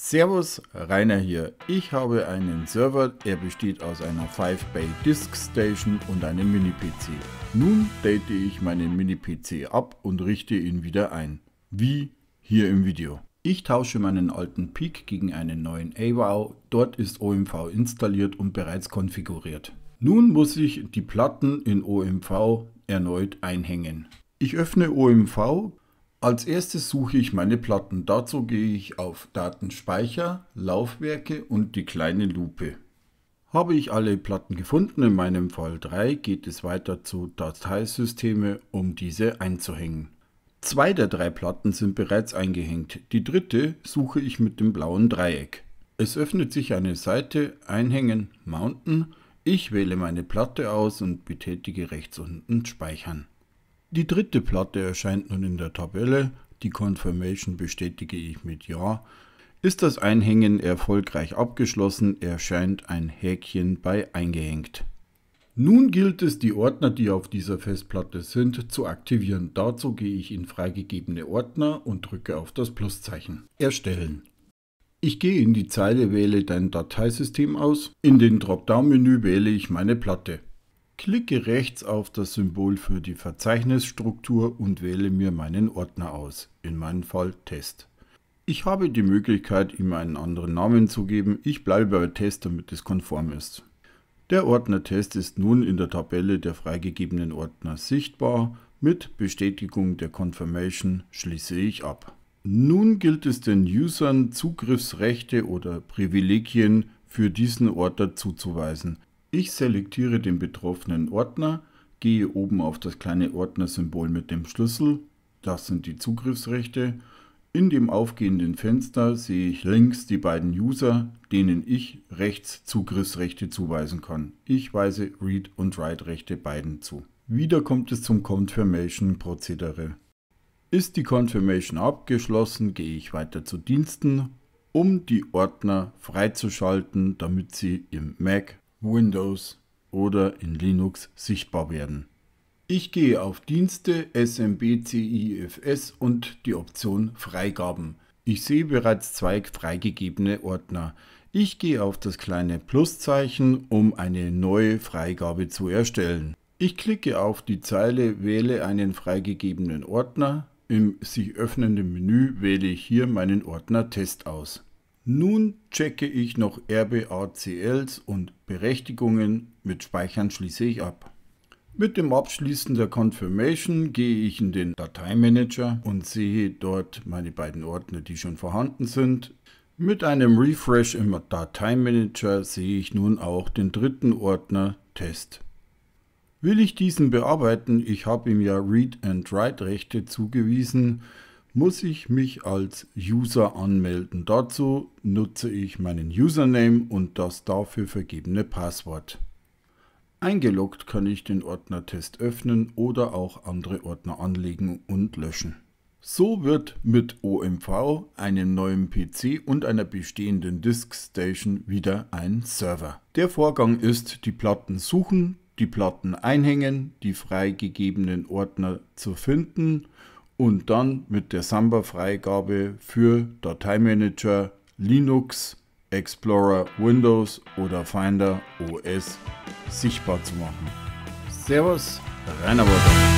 Servus, Rainer hier. Ich habe einen Server, er besteht aus einer 5-Bay Disk Station und einem Mini-PC. Nun date ich meinen Mini-PC ab und richte ihn wieder ein. Wie hier im Video. Ich tausche meinen alten Peak gegen einen neuen AWOW, dort ist OMV installiert und bereits konfiguriert. Nun muss ich die Platten in OMV erneut einhängen. Ich öffne OMV, als erstes suche ich meine Platten. Dazu gehe ich auf Datenspeicher, Laufwerke und die kleine Lupe. Habe ich alle Platten gefunden, in meinem Fall 3, geht es weiter zu Dateisysteme, um diese einzuhängen. Zwei der drei Platten sind bereits eingehängt, die dritte suche ich mit dem blauen Dreieck. Es öffnet sich eine Seite, Einhängen, Mountain, ich wähle meine Platte aus und betätige rechts unten Speichern. Die dritte Platte erscheint nun in der Tabelle, die Confirmation bestätige ich mit Ja. Ist das Einhängen erfolgreich abgeschlossen, erscheint ein Häkchen bei Eingehängt. Nun gilt es, die Ordner, die auf dieser Festplatte sind, zu aktivieren. Dazu gehe ich in freigegebene Ordner und drücke auf das Pluszeichen. Erstellen. Ich gehe in die Zeile Wähle dein Dateisystem aus. In den Dropdown-Menü wähle ich meine Platte. Klicke rechts auf das Symbol für die Verzeichnisstruktur und wähle mir meinen Ordner aus, in meinem Fall Test. Ich habe die Möglichkeit, ihm einen anderen Namen zu geben, ich bleibe bei Test, damit es konform ist. Der Ordner Test ist nun in der Tabelle der freigegebenen Ordner sichtbar, mit Bestätigung der Confirmation schließe ich ab. Nun gilt es den Usern Zugriffsrechte oder Privilegien für diesen Ordner zuzuweisen. Ich selektiere den betroffenen Ordner, gehe oben auf das kleine Ordnersymbol mit dem Schlüssel, das sind die Zugriffsrechte. In dem aufgehenden Fenster sehe ich links die beiden User, denen ich rechts Zugriffsrechte zuweisen kann. Ich weise Read- und Write-Rechte beiden zu. Wieder kommt es zum Confirmation-Prozedere. Ist die Confirmation abgeschlossen, gehe ich weiter zu Diensten, um die Ordner freizuschalten, damit sie im Mac Windows oder in Linux sichtbar werden. Ich gehe auf Dienste SMB, CIFS und die Option Freigaben. Ich sehe bereits zwei freigegebene Ordner. Ich gehe auf das kleine Pluszeichen, um eine neue Freigabe zu erstellen. Ich klicke auf die Zeile Wähle einen freigegebenen Ordner. Im sich öffnenden Menü wähle ich hier meinen Ordner Test aus. Nun checke ich noch RBACLs und Berechtigungen, mit Speichern schließe ich ab. Mit dem Abschließen der Confirmation gehe ich in den Dateimanager und sehe dort meine beiden Ordner, die schon vorhanden sind. Mit einem Refresh im Dateimanager sehe ich nun auch den dritten Ordner Test. Will ich diesen bearbeiten, ich habe ihm ja Read- and Write-Rechte zugewiesen, muss ich mich als User anmelden. Dazu nutze ich meinen Username und das dafür vergebene Passwort. Eingeloggt kann ich den Ordner Test öffnen oder auch andere Ordner anlegen und löschen. So wird mit OMV, einem neuen PC und einer bestehenden Diskstation wieder ein Server. Der Vorgang ist, die Platten suchen, die Platten einhängen, die freigegebenen Ordner zu finden und dann mit der Samba-Freigabe für Dateimanager, Linux, Explorer, Windows oder Finder OS sichtbar zu machen. Servus, Rainer Wolter.